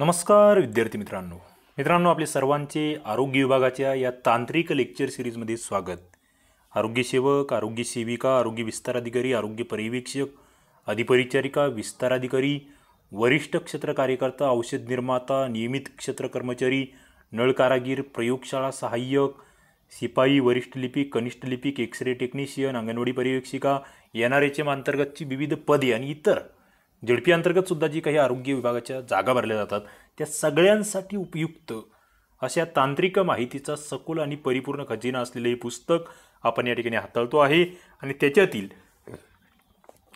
नमस्कार विद्यार्थी मित्रांनो मित्रांनो आपले सर्वांचे आरोग्य विभागाच्या या तांत्रिक लेक्चर सिरीजमध्ये स्वागत आरोग्यसेवक आरोग्य सेविका आरोग्य विस्तार अधिकारी आरोग्य पर्यवेक्षक अधिपरिचारिका विस्तार अधिकारी वरिष्ठ क्षेत्र कार्यकर्ता औषध निर्माता नियमित क्षेत्र कर्मचारी नळ कारागीर प्रयोगशाळा सहाय्यक शिपाई वरिष्ठ लिपिक कनिष्ठ लिपिक एक्स रे टेक्निशियन अंगणवाडी पर्यवेक्षिका एन आर एच एम अंतर्गतची विविध पदे आणि इतर जेडपी अंतर्गत सुद्धा जी काही आरोग्य विभागाच्या जागा भरल्या जातात त्या सगळ्यांसाठी उपयुक्त अशा तांत्रिक माहितीचा सखोल आणि परिपूर्ण खजिना असलेले हे पुस्तक आपण या ठिकाणी हाताळतो आहे आणि त्याच्यातील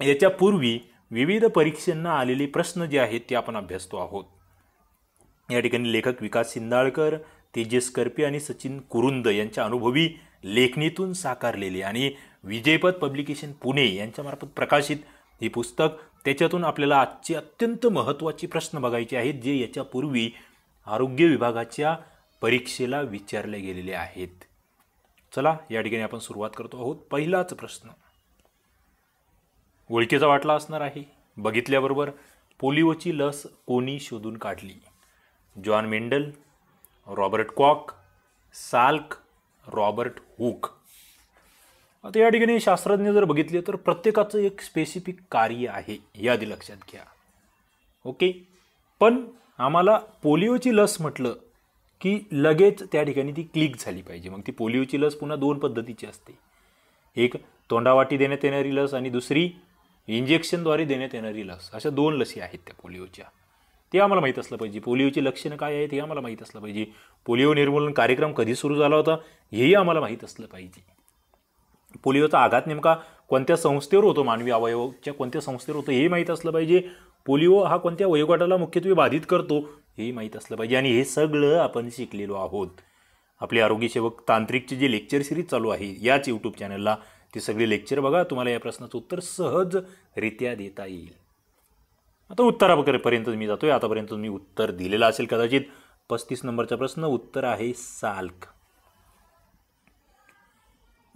याच्यापूर्वी विविध परीक्षांना आलेले प्रश्न जे आहेत ते आपण अभ्यासतो आहोत या ठिकाणी लेखक विकास सिंदाळकर तेजस करपे आणि सचिन कुरुंद यांच्या अनुभवी लेखणीतून साकारलेले आणि विजयपद पब्लिकेशन पुणे यांच्यामार्फत प्रकाशित हे पुस्तक त्याच्यातून आपल्याला आजचे अत्यंत महत्त्वाचे प्रश्न बघायचे आहेत जे याच्यापूर्वी आरोग्य विभागाच्या परीक्षेला विचारले गेलेले आहेत चला या ठिकाणी आपण सुरुवात करतो आहोत पहिलाच प्रश्न ओळखीचा वाटला असणार आहे बघितल्याबरोबर पोलिओची लस कोणी शोधून काढली John Mendel Robert Koch Salk Robert Hooke आता या ठिकाणी शास्त्रज्ञ जर बघितले तर प्रत्येकाचं एक स्पेसिफिक कार्य आहे यादी लक्षात घ्या ओके पण आम्हाला पोलिओची लस म्हटलं की लगेच त्या ठिकाणी ती क्लिक झाली पाहिजे मग ती पोलिओची लस पुन्हा दोन पद्धतीची असते एक तोंडावाटी देण्यात येणारी लस आणि दुसरी इंजेक्शनद्वारे देण्यात येणारी लस अशा दोन लसी आहेत त्या पोलिओच्या ते आम्हाला माहीत असलं पाहिजे पोलिओची लक्षणं काय आहेत हे आम्हाला माहीत असलं पाहिजे पोलिओ निर्मूलन कार्यक्रम कधी सुरू झाला होता हेही आम्हाला माहीत असलं पाहिजे पोलिओचा आघात नेमका कोणत्या संस्थेवर होतो मानवी अवयवच्या कोणत्या संस्थेवर होतो हे माहीत असलं पाहिजे पोलिओ हा कोणत्या वयोगटाला मुख्यत्वे बाधित करतो हे माहीत असलं पाहिजे आणि हे सगळं आपण शिकलेलो आहोत आपले आरोग्यसेवक तांत्रिकचे जे लेक्चर सिरीज चालू आहे याच यूट्यूब चॅनलला ते सगळे लेक्चर बघा तुम्हाला या प्रश्नाचं उत्तर सहजरित्या देता येईल आता उत्तरापर्यंत मी जातोय आतापर्यंत तुम्ही उत्तर दिलेलं असेल कदाचित पस्तीस नंबरचा प्रश्न उत्तर आहे साल्क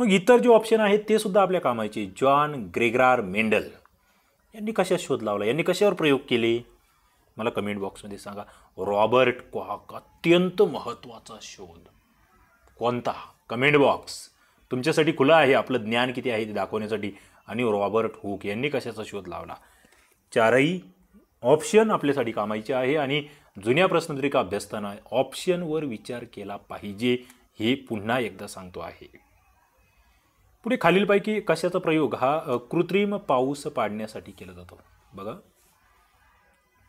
मग इतर जे ऑप्शन आहेत ते सुद्धा आपल्या कामाचे जॉन ग्रेग्रार मेंडल यांनी कशा शोध लावला यांनी कशावर प्रयोग केले मला कमेंट बॉक्समध्ये सांगा रॉबर्ट कॉक अत्यंत महत्त्वाचा शोध कोणता कमेंट बॉक्स तुमच्यासाठी खुलं आहे आपलं ज्ञान किती आहे ते दाखवण्यासाठी आणि रॉबर्ट हुक यांनी कशाचा शोध लावला चारही ऑप्शन आपल्यासाठी कामायचे आहे आणि जुन्या प्रश्नपत्रिका अभ्यासताना ऑप्शनवर विचार केला पाहिजे हे पुन्हा एकदा सांगतो आहे पुढे खालीलपैकी कशाचा प्रयोग हा कृत्रिम पाऊस पाडण्यासाठी केला जातो बघा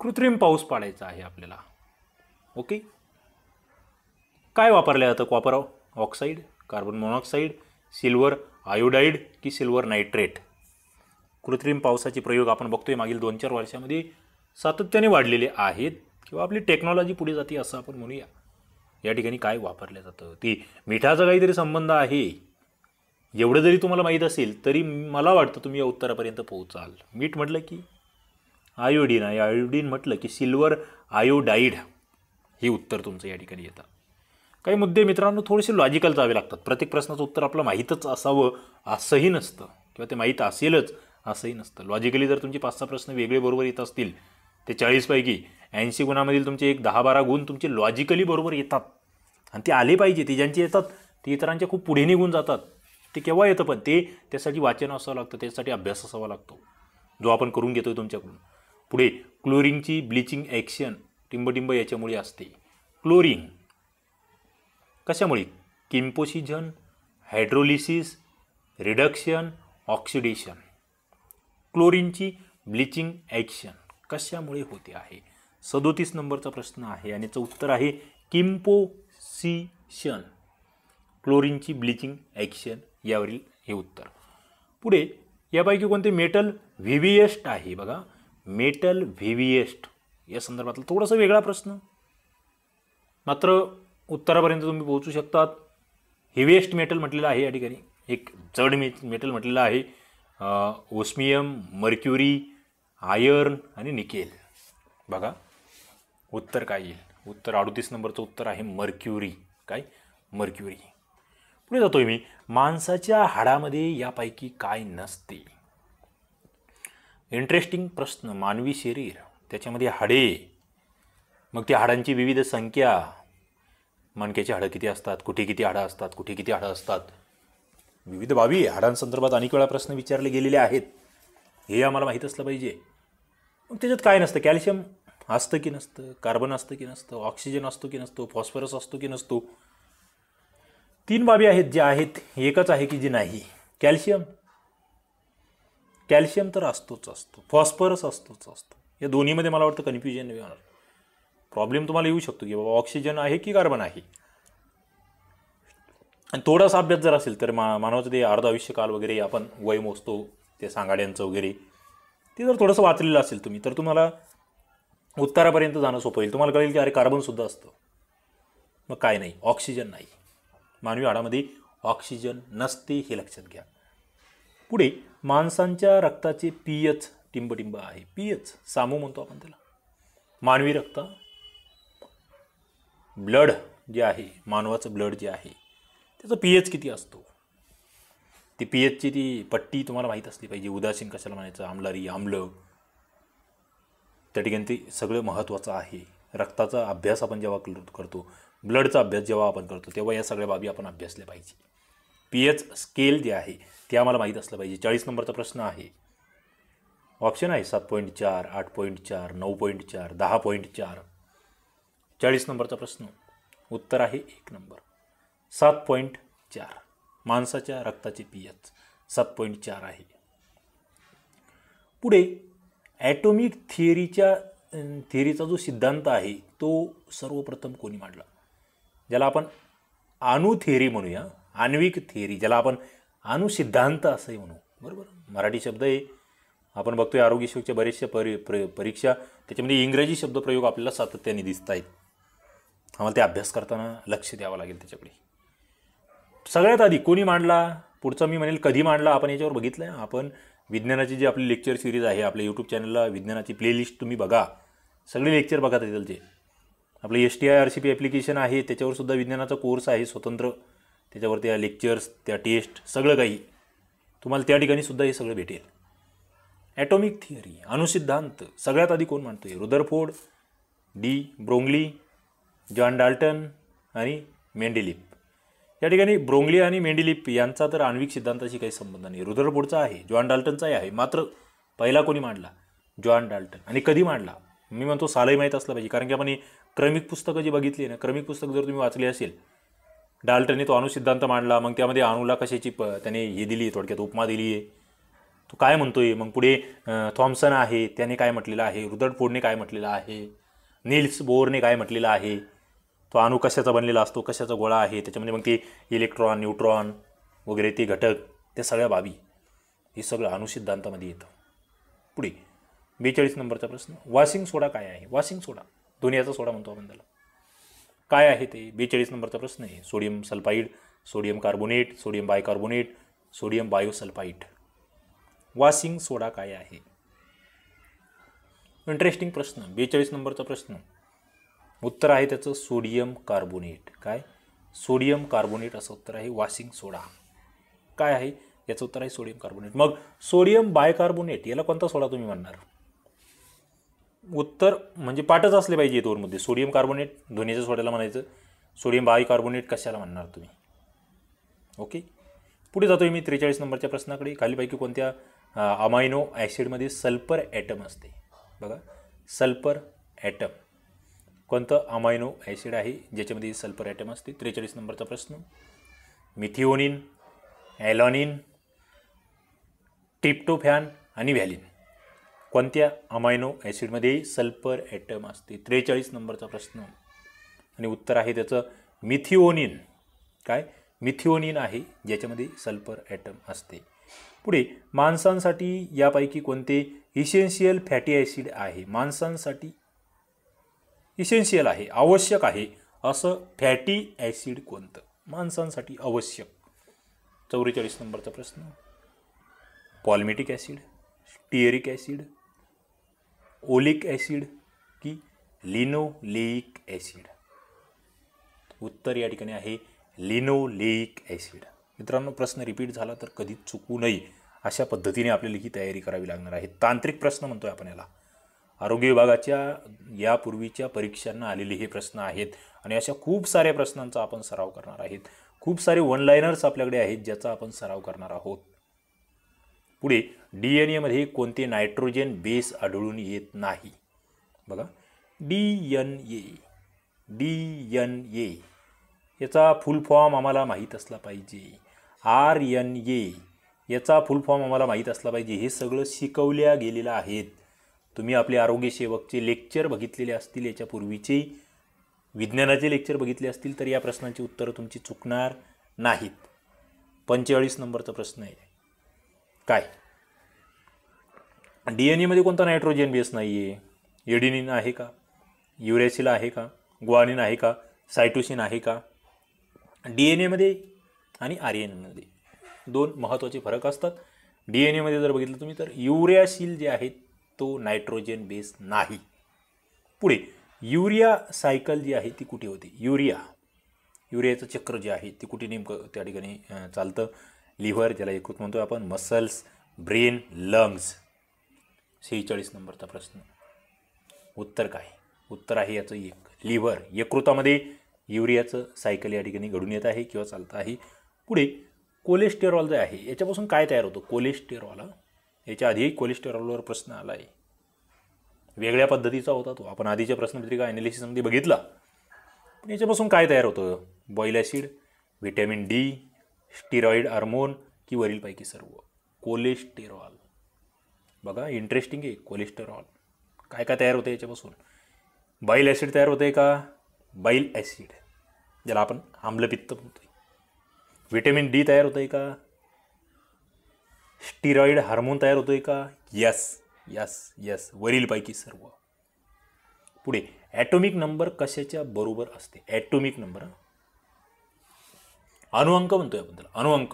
कृत्रिम पाऊस पाडायचा आहे आपल्याला ओके काय वापरलं जातं copper oxide carbon monoxide silver iodide की सिल्वर नायट्रेट कृत्रिम पावसाचे प्रयोग आपण बघतोय मागील दोन चार वर्षामध्ये सातत्याने वाढलेले आहेत किंवा आपली टेक्नॉलॉजी पुढे जाते असं आपण म्हणूया या ठिकाणी काय वापरलं जातं ती मिठाचा काहीतरी संबंध आहे एवढं जरी तुम्हाला माहीत असेल तरी मला वाटतं तुम्ही या उत्तरापर्यंत पोहोचाल मीठ म्हटलं की आयोडीन आहे आयोडीन म्हटलं की सिल्वर आयोडाईड हे उत्तर तुमचं या ठिकाणी येतं काही मुद्दे मित्रांनो थोडेसे लॉजिकल जावे लागतात प्रत्येक प्रश्नाचं उत्तर आपलं माहीतच असावं असंही नसतं किंवा ते माहीत असेलच असंही नसतं लॉजिकली जर तुमचे पाच सहा प्रश्न वेगळे बरोबर येत असतील ते चाळीसपैकी ऐंशी गुणामधील तुमचे एक दहा बारा गुण तुमचे लॉजिकली बरोबर येतात आणि ते आले पाहिजे ते ज्यांचे येतात ते इतरांच्या खूप पुढे निघून जातात ते केव्हा येतं पण ते त्यासाठी वाचन असावं लागतं त्यासाठी अभ्यास असावा लागतो जो आपण करून घेतो तुमच्याकडून पुढे क्लोरिनची ब्लिचिंग ॲक्शन टिंबटिंब याच्यामुळे असते क्लोरिन कशामुळे किम्पोसिजन हायड्रोलिसिस रिडक्शन ऑक्सिडेशन क्लोरिनची ब्लिचिंग ॲक्शन कशामुळे होते आहे सदोतीस नंबरचा प्रश्न आहे आणि याचं उत्तर आहे किम्पोसिशन क्लोरीनची ब्लिचिंग ॲक्शन यावरील हे उत्तर पुढे यापैकी कोणते मेटल व्हेव्हिएस्ट आहे बघा मेटल व्हेव्हिएस्ट या संदर्भातला थोडासा वेगळा प्रश्न मात्र उत्तरापर्यंत तुम्ही पोहोचू शकतात हेव्हिएस्ट मेटल म्हटलेलं आहे या ठिकाणी एक जड मे मेटल म्हटलेलं आहे ओस्मियम मर्क्युरी आयर्न आणि निकेल बघा उत्तर काय येईल उत्तर अडतीस नंबरचं उत्तर आहे मर्क्युरी काय मर्क्युरी पुढे जातोय मी माणसाच्या हाडामध्ये यापैकी काय नसते इंटरेस्टिंग प्रश्न मानवी शरीर त्याच्यामध्ये हाडे मग त्या हाडांची विविध संख्या मणक्याची हाडं किती असतात कुठे किती हाडं असतात कुठे किती हाडं असतात विविध बाबी हाडांसंदर्भात अनेक वेळा प्रश्न विचारले गेलेले आहेत हे आम्हाला माहीत असलं पाहिजे मग त्याच्यात काय नसतं कॅल्शियम असतं की नसतं कार्बन असतं की नसतं ऑक्सिजन असतो की नसतो फॉस्फरस असतो की नसतो तीन बाबी आहेत जे आहेत एकच आहे की जी नाही कॅल्शियम कॅल्शियम तर असतोच असतो फॉस्फरस असतोच असतो या दोन्हीमध्ये मला वाटतं कन्फ्युजन होणार प्रॉब्लेम तुम्हाला येऊ शकतो की बाबा ऑक्सिजन आहे की कार्बन आहे आणि थोडासा अभ्यास जर असेल तर मा मानवाचं ते अर्ध आयुष्यकाल वगैरे आपण वय मोजतो ते सांगाड्यांचं वगैरे ते जर थोडंसं वाचलेलं असेल तुम्ही तर तुम्हाला उत्तरापर्यंत जाणं सोपं होईल तुम्हाला कळेल की अरे कार्बनसुद्धा असतं मग काय नाही ऑक्सिजन नाही मानवी हाडामध्ये ऑक्सिजन नसते हे लक्षात घ्या पुढे माणसांच्या रक्ताचे पीएच टिंबटिंब आहे पीएच सामू म्हणतो आपण त्याला मानवी रक्त ब्लड जे आहे मानवाचं ब्लड जे आहे त्याचं पी एच किती असतो ती पी एचची ती पट्टी तुम्हाला माहीत असली पाहिजे उदासीन कशाला म्हणायचं आमलारी आम्ल त्या ठिकाणी ते सगळं महत्त्वाचं आहे रक्ताचा अभ्यास आपण जेव्हा करतो ब्लडचा अभ्यास जेव्हा आपण करतो तेव्हा या सगळ्या बाबी आपण अभ्यासल्या पाहिजे पी एच स्केल जे आहे ते आम्हाला माहीत असलं पाहिजे चाळीस नंबरचा प्रश्न आहे ऑप्शन आहे सात पॉईंट चार आठ पॉईंट चार नऊ पॉईंट चार दहा पॉईंट चार चाळीस नंबरचा प्रश्न उत्तर आहे एक नंबर सात पॉईंट चार माणसाच्या रक्ताचे पी एच सात पॉईंट चार आहे पुढे ॲटोमिक थिअरीच्या थिअरीचा जो सिद्धांत आहे तो सर्वप्रथम कोणी मांडला ज्याला आपण अणु थेअरी म्हणूया आण्विक थेअरी ज्याला आपण अणुसिद्धांत असंही म्हणू बरोबर मराठी शब्द हे आपण बघतोय आरोग्यशोकच्या बरेचसे परी प्र परीक्षा त्याच्यामध्ये इंग्रजी शब्दप्रयोग आपल्याला सातत्याने दिसत आहेत आम्हाला ते अभ्यास करताना लक्ष द्यावं लागेल त्याच्याकडे सगळ्यात आधी कोणी मांडला पुढचं मी म्हणेल कधी मांडला आपण याच्यावर बघितलं आहे आपण विज्ञानाची जी आपली लेक्चर सिरीज आहे आपल्या यूट्यूब चॅनलला विज्ञानाची प्लेलिस्ट तुम्ही बघा सगळे लेक्चर बघा ते आपलं S T I R C P application आहे त्याच्यावरसुद्धा विज्ञानाचा कोर्स आहे स्वतंत्र त्याच्यावर त्या लेक्चर्स त्या टेस्ट सगळं काही तुम्हाला त्या ठिकाणी सुद्धा हे सगळं भेटेल ॲटॉमिक थिअरी अणुसिद्धांत सगळ्यात आधी कोण मांडतो आहे Rutherford de Broglie John Dalton आणि मेंडिलिप या ठिकाणी ब्रोंगली आणि मेंडिलिप यांचा तर आण्विक सिद्धांताशी काही संबंध नाही रुदरफोर्डचा आहे जॉन डाल्टनचाही आहे मात्र पहिला कोणी मांडला जॉन डाल्टन आणि कधी मांडला मी म्हणतो सालही माहीत असलं पाहिजे कारण की आपण ही क्रमिक पुस्तकं जी बघितली ना क्रमिक पुस्तक जर तुम्ही वाचली असेल डाल्टनने तो अणुसिद्धांत मांडला मग त्यामध्ये अणूला कशाची प त्याने हे दिली आहे थोडक्यात उपमा दिली आहे तो काय म्हणतो आहे मग पुढे थॉम्सन आहे त्याने काय म्हटलेलं आहे फोडने काय म्हटलेलं आहे नील्स बोरने काय म्हटलेलं आहे तो अणू कशाचा बनलेला असतो कशाचा गोळा आहे त्याच्यामध्ये मग ते इलेक्ट्रॉन न्यूट्रॉन वगैरे ते घटक त्या सगळ्या बाबी हे सगळं अणुसिद्धांतामध्ये येतं पुढे बेचाळीस नंबरचा प्रश्न वॉशिंग सोडा काय आहे वॉशिंग सोडा दुनियाचा सोडा म्हणतो आपण त्याला काय आहे ते बेचाळीस नंबरचा प्रश्न आहे sodium sulphide sodium carbonate sodium bicarbonate sodium bisulphite washing soda काय आहे इंटरेस्टिंग प्रश्न बेचाळीस नंबरचा प्रश्न उत्तर आहे त्याचं सोडियम कार्बोनेट काय सोडियम कार्बोनेट असं उत्तर आहे वॉशिंग सोडा काय आहे याचं उत्तर आहे सोडियम कार्बोनेट मग सोडियम बायकार्बोनेट याला कोणता सोडा तुम्ही म्हणणार उत्तर म्हणजे पाठच असले पाहिजे दोनमध्ये सोडियम कार्बोनेट धोनीच्या सोड्याला म्हणायचं सोडियम बाय कार्बोनेट कशाला म्हणणार तुम्ही ओके पुढे जातो मी त्रेचाळीस नंबरच्या प्रश्नाकडे खालीपैकी कोणत्या अमायनो ॲसिडमध्ये सल्फर ॲटम असते बघा सल्फर ॲटम कोणतं अमायनो ॲसिड आहे ज्याच्यामध्ये सल्फर ॲटम असते त्रेचाळीस नंबरचा प्रश्न मिथिओनिन ॲलॉनिन टिप्टोफॅन आणि व्हॅलिन कोणत्या अमायनो ॲसिडमध्ये सल्फर ॲटम असते त्रेचाळीस नंबरचा प्रश्न आणि उत्तर आहे त्याचं मिथिओनिन काय मिथिओनिन आहे ज्याच्यामध्ये सल्फर ॲटम असते पुढे माणसांसाठी यापैकी कोणते इसेन्शियल फॅटी ॲसिड आहे माणसांसाठी इसेन्शियल आहे आवश्यक आहे असं फॅटी ॲसिड कोणतं माणसांसाठी आवश्यक चौवेचाळीस नंबरचा प्रश्न palmitic acid stearic acid oleic acid की लिनोलेईक ॲसिड उत्तर या ठिकाणी आहे लिनोलेइक ॲसिड मित्रांनो प्रश्न रिपीट झाला तर कधीच चुकू नये अशा पद्धतीने आपल्याला ही तयारी करावी लागणार आहे तांत्रिक प्रश्न म्हणतो आपण याला आरोग्य विभागाच्या यापूर्वीच्या परीक्षांना आलेले हे प्रश्न आहेत आणि अशा खूप साऱ्या प्रश्नांचा आपण सराव करणार आहेत खूप सारे वनलायनर्स आपल्याकडे आहेत ज्याचा आपण सराव करणार आहोत पुढे डी एन एमध्ये कोणते नायट्रोजन बेस आढळून येत नाही बघा D N A D N A याचा फुल फॉर्म आम्हाला माहीत असला पाहिजे आर एन ए याचा फुल फॉर्म आम्हाला माहीत असला पाहिजे हे सगळं शिकवल्या गेलेलं आहेत तुम्ही आपले आरोग्यसेवकचे लेक्चर बघितलेले असतील याच्यापूर्वीचे विज्ञानाचे लेक्चर बघितले असतील तर या प्रश्नांची उत्तरं तुमची चुकणार नाहीत पंचेचाळीस नंबरचा प्रश्न आहे काय डी एन एमध्ये कोणता नायट्रोजन बेस नाही आहे एडिनिन आहे का युरेसिल आहे का ग्वानिन आहे का सायटोसिन आहे का डी एन एमध्ये आणि आर एन एमध्ये दोन महत्त्वाचे फरक असतात डी एन एमध्ये जर बघितलं तुम्ही तर युरियाशील जे आहे तो नायट्रोजन बेस नाही पुढे युरिया सायकल जी आहे ती कुठे होते युरिया युरियाचं चक्र जे आहे ते कुठे नेमकं त्या ठिकाणी चालतं लिव्हर ज्याला एकूण म्हणतो आपण मसल्स ब्रेन लंग्स सेहेचाळीस नंबरचा प्रश्न उत्तर काय उत्तर आहे याचं एक लिव्हर यकृतामध्ये युरियाचं सायकल या ठिकाणी घडून येत आहे किंवा चालतं आहे पुढे कोलेस्टेरॉल जे आहे याच्यापासून काय तयार होतं कोलेस्टेरॉल याच्या आधीही कोलेस्टेरॉलवर प्रश्न आला आहे वेगळ्या पद्धतीचा होता तो आपण आधीच्या प्रश्नपत्रिका ॲनालिसिसमध्ये बघितला पण याच्यापासून काय तयार होतं bile acid vitamin D steroid hormone की वरीलपैकी सर्व कोलेस्टेरॉल बघा इंटरेस्टिंग आहे कोलेस्टेरॉल काय काय तयार होतं याच्यापासून बाईल ॲसिड तयार होते का बाईल ॲसिड ज्याला आपण आम्लपित्त म्हणतो व्हिटॅमिन डी तयार होतं आहे का स्टिरॉइड हार्मोन तयार होतोय का यस यस यस वरीलपैकी सर्व पुढे ॲटोमिक नंबर कशाच्या बरोबर असते ॲटोमिक नंबर अनुअंक म्हणतो आपण त्याला अनुअंक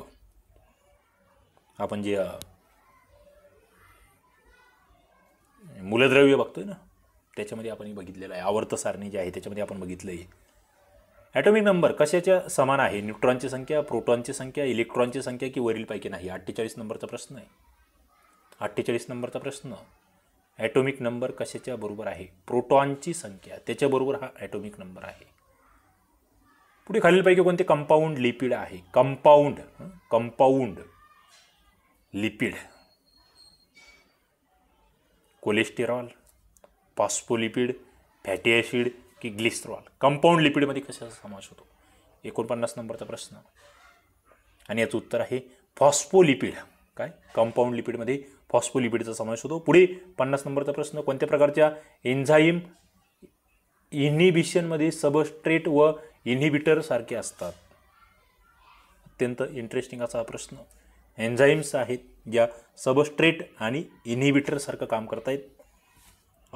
आपण जे मूलद्रव्य बघतोय ना त्याच्यामध्ये आपण बघितलेलं आहे आवर्त सारणी जे आहे त्याच्यामध्ये आपण बघितलं आहे ॲटॉमिक नंबर कशाच्या समान आहे न्यूट्रॉनची संख्या प्रोटॉनची संख्या इलेक्ट्रॉनची संख्या की वरीलपैकी नाही अठ्ठेचाळीस नंबरचा प्रश्न आहे अठ्ठेचाळीस नंबरचा प्रश्न ॲटॉमिक नंबर कशाच्या बरोबर आहे प्रोटॉनची संख्या त्याच्याबरोबर हा ॲटॉमिक नंबर आहे पुढे खालीलपैकी कोणते कंपाऊंड लिपिड आहे compound compound lipid cholesterol phospholipid fatty acid की ग्लिस्ट्रॉल कंपाऊंड लिपिडमध्ये कशाचा समावेश होतो एकोणपन्नास नंबरचा प्रश्न आणि याचं उत्तर आहे फॉस्पोलिपिड काय कंपाऊंड लिपिडमध्ये फॉस्पोलिपिडचा समावेश होतो पुढे पन्नास नंबरचा प्रश्न कोणत्या प्रकारच्या एन्झाईम इनिबिशनमध्ये सबस्ट्रेट व सारखे असतात अत्यंत इंटरेस्टिंग असा हा प्रश्न एन्झाईम्स आहेत ज्या सबस्ट्रेट आणि इनहिबिटरसारखं काम करत आहेत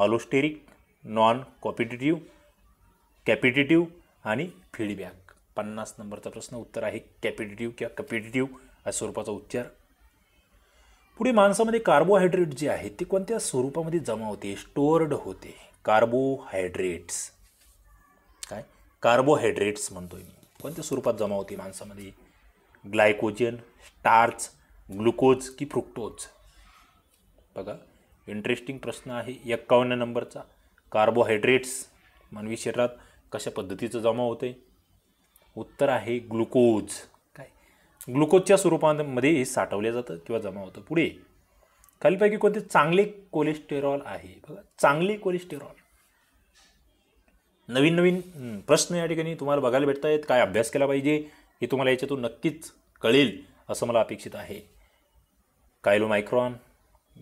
ऑलोस्टेरिक नॉन कॉपिटेटिव्ह कॅपिटेटिव्ह आणि फीडबॅक पन्नास नंबरचा प्रश्न उत्तर आहे कॅपिटेटिव्ह किंवा कॅपिटेटिव्ह या स्वरूपाचा उच्चार पुढे माणसामध्ये कार्बोहायड्रेट जे आहेत ते कोणत्या स्वरूपामध्ये जमा होते स्टोअर्ड होते कार्बोहायड्रेट्स काय कार्बोहायड्रेट्स म्हणतोय मी कोणत्या स्वरूपात जमा होते माणसामध्ये ग्लायकोजन स्टार्च ग्लुकोज की फ्रुक्टोज बघा इंटरेस्टिंग प्रश्न आहे एक्कावन्न नंबरचा कार्बोहायड्रेट्स मानवी शरीरात कशा पद्धतीचं जमा होते उत्तर आहे ग्लुकोज काय ग्लुकोजच्या स्वरूपामध्ये हे साठवलं जातं किंवा जमा होतं पुढे खालीपैकी कोणते चांगले कोलेस्टेरॉल आहे बघा चांगले कोलेस्टेरॉल नवीन नवीन प्रश्न या ठिकाणी तुम्हाला बघायला भेटत आहेत काय अभ्यास केला पाहिजे हे तुम्हाला याच्यातून नक्कीच कळेल असं मला अपेक्षित आहे chylomicron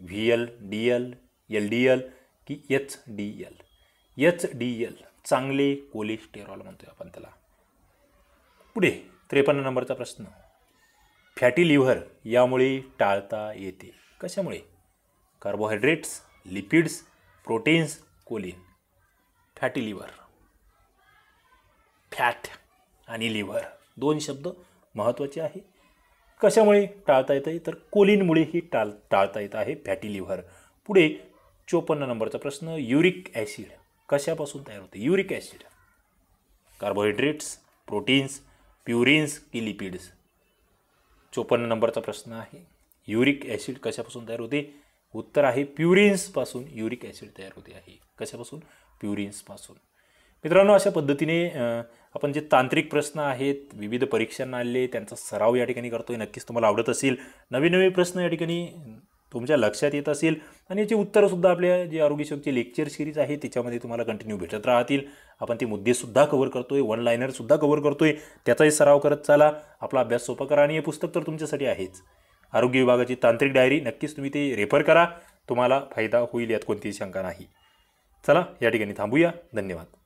V L D L L D L की H D L H D L चांगले कोलेस्टेरॉल म्हणतोय आपण त्याला पुढे त्रेपन्न नंबरचा प्रश्न फॅटी लिव्हर यामुळे टाळता येते कशामुळे carbohydrates lipids proteins choline fatty liver fat आणि लिव्हर दोन शब्द महत्त्वाचे आहे कशामुळे टाळता येत आहे तर कोलिनमुळे ही टाळ टाळता येत आहे फॅटी लिव्हर पुढे चोपन्न नंबरचा प्रश्न युरिक ॲसिड कशापासून तयार होते uric acid carbohydrates proteins purines की लिपिड्स चोपन्न नंबरचा प्रश्न आहे युरिक ॲसिड कशापासून तयार होते उत्तर आहे प्युरिन्सपासून युरिक ॲसिड तयार होते आहे कशापासून प्युरिन्सपासून मित्रांनो अशा पद्धतीने आपण जे तांत्रिक प्रश्न आहेत विविध परीक्षांना आले त्यांचा सराव या ठिकाणी करतो आहे नक्कीच तुम्हाला आवडत असेल नवीन नवीन प्रश्न या ठिकाणी तुमच्या लक्षात येत असेल आणि याची उत्तरंसुद्धा आपल्या जे आरोग्यशोकची लेक्चर सिरीज आहे त्याच्यामध्ये तुम्हाला कंटिन्यू भेटत राहतील आपण ते मुद्देसुद्धा कव्हर करतोय वन लायनरसुद्धा कव्हर करतोय त्याचाही सराव करत चाला आपला अभ्यास सोपा करा आणि हे पुस्तक तर तुमच्यासाठी आहेच आरोग्य विभागाची तांत्रिक डायरी नक्कीच तुम्ही ते रेफर करा तुम्हाला फायदा होईल यात कोणतीही शंका नाही चला या ठिकाणी थांबूया धन्यवाद